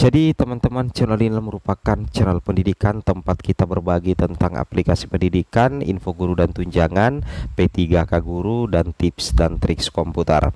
jadi teman-teman channel ini merupakan channel pendidikan tempat kita berbagi tentang aplikasi pendidikan, info guru dan tunjangan, P3K guru dan tips dan trik komputer.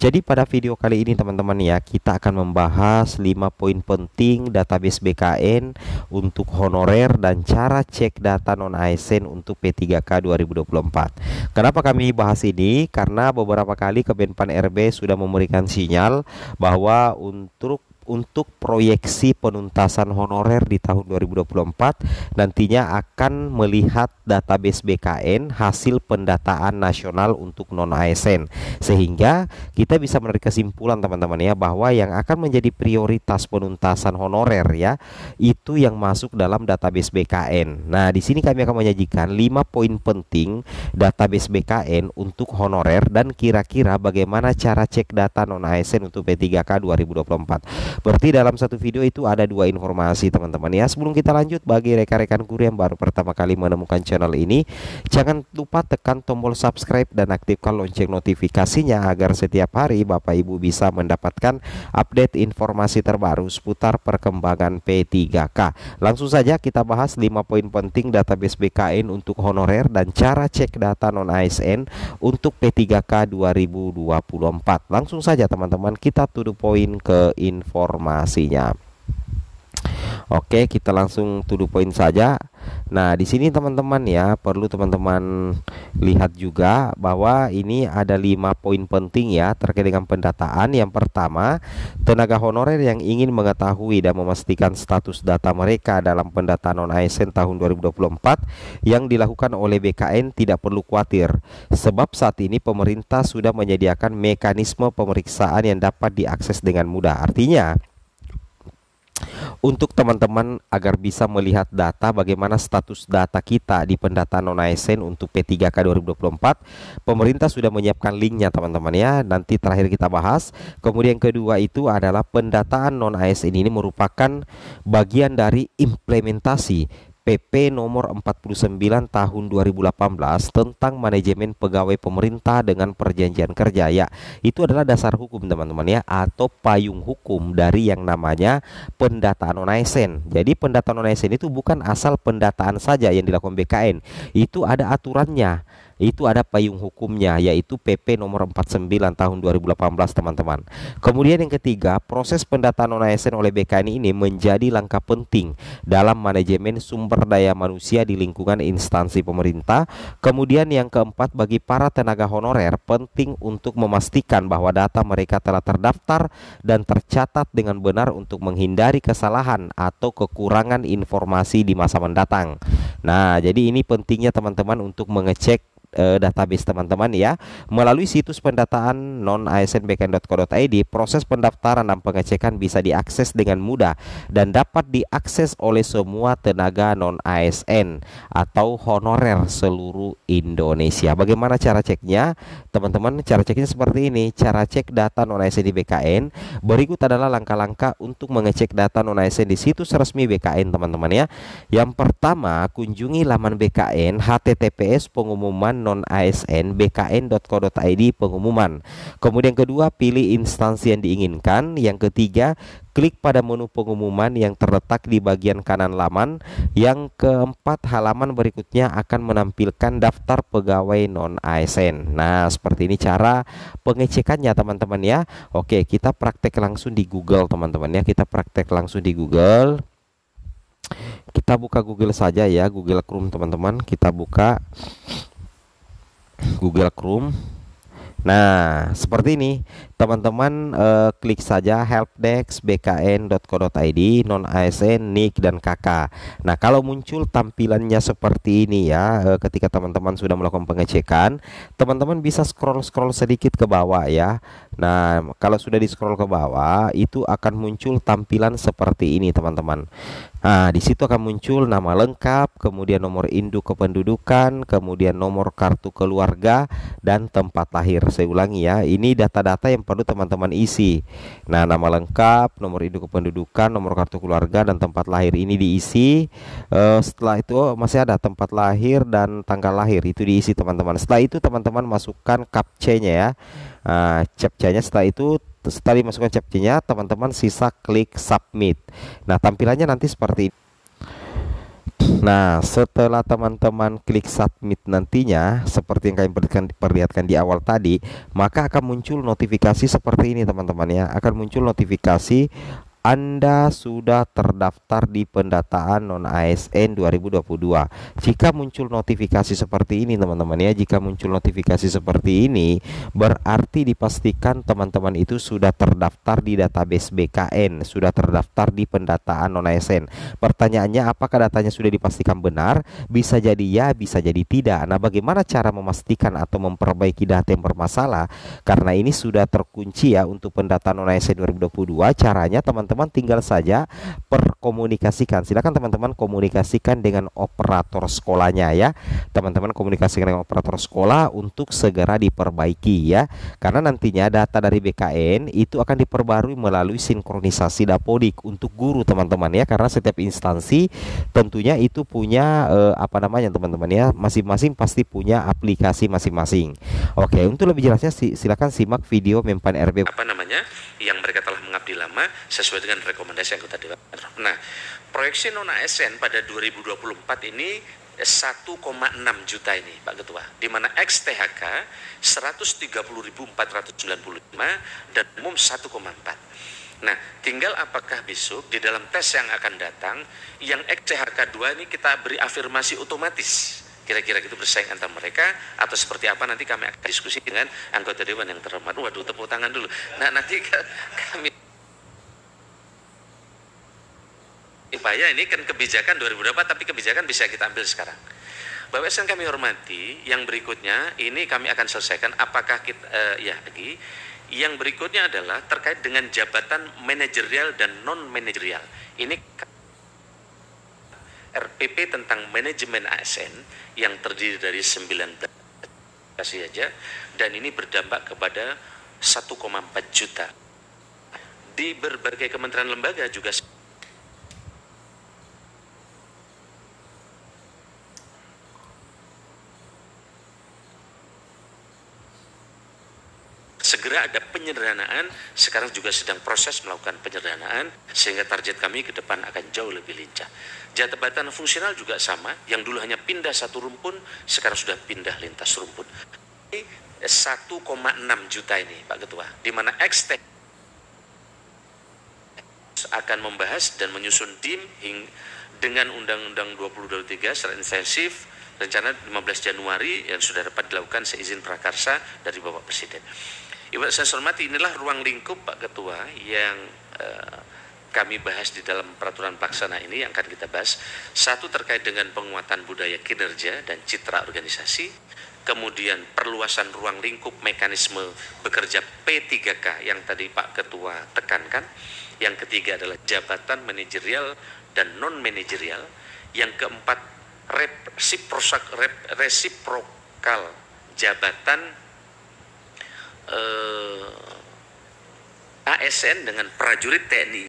Jadi pada video kali ini teman-teman ya, kita akan membahas 5 poin penting database BKN untuk honorer dan cara cek data non ASN untuk P3K 2024. Kenapa kami bahas ini? Karena beberapa kali Kemenpan RB sudah memberikan sinyal bahwa untuk untuk proyeksi penuntasan honorer di tahun 2024 nantinya akan melihat database BKN hasil pendataan nasional untuk non ASN sehingga kita bisa menarik kesimpulan teman-teman ya bahwa yang akan menjadi prioritas penuntasan honorer ya itu yang masuk dalam database BKN. Nah, di sini kami akan menyajikan 5 poin penting database BKN untuk honorer dan kira-kira bagaimana cara cek data non ASN untuk P3K 2024. Berarti dalam satu video itu ada dua informasi teman-teman ya. Sebelum kita lanjut bagi rekan rekan kuri yang baru pertama kali menemukan channel ini, jangan lupa tekan tombol subscribe dan aktifkan lonceng notifikasinya agar setiap hari Bapak Ibu bisa mendapatkan update informasi terbaru seputar perkembangan P3K. Langsung saja kita bahas 5 poin penting database BKN untuk honorer dan cara cek data non ASN untuk P3K 2024. Langsung saja teman-teman kita to poin ke info informasinya. Oke, kita langsung to the point saja. Nah, di sini teman-teman ya, perlu teman-teman lihat juga bahwa ini ada lima poin penting ya terkait dengan pendataan. Yang pertama, tenaga honorer yang ingin mengetahui dan memastikan status data mereka dalam pendataan non ASN tahun 2024 yang dilakukan oleh BKN tidak perlu khawatir sebab saat ini pemerintah sudah menyediakan mekanisme pemeriksaan yang dapat diakses dengan mudah. Artinya, untuk teman-teman agar bisa melihat data bagaimana status data kita di pendataan non ASN untuk P3K 2024 pemerintah sudah menyiapkan linknya teman-teman ya nanti terakhir kita bahas kemudian kedua itu adalah pendataan non ASN ini merupakan bagian dari implementasi PP nomor 49 tahun 2018 tentang manajemen pegawai pemerintah dengan perjanjian kerja ya. Itu adalah dasar hukum teman-teman ya atau payung hukum dari yang namanya pendataan onaisen. Jadi pendataan onaisen itu bukan asal pendataan saja yang dilakukan BKN. Itu ada aturannya itu ada payung hukumnya yaitu PP nomor 49 tahun 2018 teman-teman. Kemudian yang ketiga, proses pendataan non ASN oleh BKN ini menjadi langkah penting dalam manajemen sumber daya manusia di lingkungan instansi pemerintah. Kemudian yang keempat, bagi para tenaga honorer penting untuk memastikan bahwa data mereka telah terdaftar dan tercatat dengan benar untuk menghindari kesalahan atau kekurangan informasi di masa mendatang. Nah, jadi ini pentingnya teman-teman untuk mengecek Eh, database teman-teman ya. Melalui situs pendataan non-asnbkn.co.id, proses pendaftaran dan pengecekan bisa diakses dengan mudah dan dapat diakses oleh semua tenaga non-ASN atau honorer seluruh Indonesia. Bagaimana cara ceknya? Teman-teman, cara ceknya seperti ini. Cara cek data non-ASN di BKN. Berikut adalah langkah-langkah untuk mengecek data non-ASN di situs resmi BKN, teman-teman ya. Yang pertama, kunjungi laman BKN https pengumuman Non ASN bkn.co.id pengumuman. Kemudian kedua, pilih instansi yang diinginkan. Yang ketiga, klik pada menu pengumuman yang terletak di bagian kanan laman. Yang keempat, halaman berikutnya akan menampilkan daftar pegawai non ASN. Nah, seperti ini cara pengecekannya teman-teman ya. Oke, kita praktek langsung di Google teman-teman ya. Kita praktek langsung di Google. Kita buka Google saja ya, Google Chrome teman-teman. Kita buka Google Chrome. Nah, seperti ini, teman-teman eh, klik saja helpdesk bkn.co.id non ASN NIK dan KK. Nah, kalau muncul tampilannya seperti ini ya, eh, ketika teman-teman sudah melakukan pengecekan, teman-teman bisa scroll-scroll sedikit ke bawah ya. Nah, kalau sudah di scroll ke bawah, itu akan muncul tampilan seperti ini, teman-teman. Nah, di situ akan muncul nama lengkap, kemudian nomor induk kependudukan, kemudian nomor kartu keluarga dan tempat lahir. Saya ulangi ya, ini data-data yang perlu teman-teman isi. Nah, nama lengkap, nomor induk kependudukan, nomor kartu keluarga dan tempat lahir ini diisi. Uh, setelah itu oh, masih ada tempat lahir dan tanggal lahir itu diisi, teman-teman. Setelah itu teman-teman masukkan captcha-nya ya uh, ah, captcha-nya setelah itu setelah dimasukkan captcha-nya teman-teman sisa klik submit nah tampilannya nanti seperti ini Nah, setelah teman-teman klik submit nantinya, seperti yang kami perlihatkan, perlihatkan di awal tadi, maka akan muncul notifikasi seperti ini, teman-teman ya. Akan muncul notifikasi anda sudah terdaftar di pendataan non ASN 2022. Jika muncul notifikasi seperti ini teman-teman ya, jika muncul notifikasi seperti ini berarti dipastikan teman-teman itu sudah terdaftar di database BKN, sudah terdaftar di pendataan non ASN. Pertanyaannya apakah datanya sudah dipastikan benar? Bisa jadi ya, bisa jadi tidak. Nah, bagaimana cara memastikan atau memperbaiki data yang bermasalah? Karena ini sudah terkunci ya untuk pendataan non ASN 2022, caranya teman-teman teman-teman tinggal saja perkomunikasikan. Silakan teman-teman komunikasikan dengan operator sekolahnya ya. Teman-teman komunikasikan dengan operator sekolah untuk segera diperbaiki ya. Karena nantinya data dari BKN itu akan diperbarui melalui sinkronisasi dapodik untuk guru teman-teman ya. Karena setiap instansi tentunya itu punya eh, apa namanya teman-teman ya, masing-masing pasti punya aplikasi masing-masing. Oke, untuk lebih jelasnya silakan simak video Mempan RB apa namanya yang mereka telah nama sesuai dengan rekomendasi anggota Dewan. Nah, proyeksi non ASN pada 2024 ini 1,6 juta ini Pak Ketua, di mana ex THK 130.495 dan umum 1,4. Nah, tinggal apakah besok di dalam tes yang akan datang yang XTHK 2 ini kita beri afirmasi otomatis kira-kira gitu bersaing antara mereka atau seperti apa nanti kami akan diskusi dengan anggota dewan yang terhormat. Waduh, tepuk tangan dulu. Nah, nanti kami Upaya ini kan kebijakan 2004 tapi kebijakan bisa kita ambil sekarang. Bapak yang kami hormati, yang berikutnya ini kami akan selesaikan apakah kita eh, ya lagi yang berikutnya adalah terkait dengan jabatan manajerial dan non manajerial. Ini RPP tentang manajemen ASN yang terdiri dari 19 kasih aja dan ini berdampak kepada 1,4 juta di berbagai kementerian lembaga juga segera ada penyederhanaan, sekarang juga sedang proses melakukan penyederhanaan, sehingga target kami ke depan akan jauh lebih lincah. Jabatan fungsional juga sama, yang dulu hanya pindah satu rumpun, sekarang sudah pindah lintas rumpun. 1,6 eh, juta ini Pak Ketua, di mana ekstek akan membahas dan menyusun tim dengan Undang-Undang 2023 secara intensif rencana 15 Januari yang sudah dapat dilakukan seizin prakarsa dari Bapak Presiden. Ibu saya hormati inilah ruang lingkup Pak Ketua yang eh, kami bahas di dalam peraturan pelaksana ini yang akan kita bahas. Satu terkait dengan penguatan budaya kinerja dan citra organisasi, kemudian perluasan ruang lingkup mekanisme bekerja P3K yang tadi Pak Ketua tekankan. Yang ketiga adalah jabatan manajerial dan non manajerial. Yang keempat reciprocal jabatan eh, ASN dengan prajurit TNI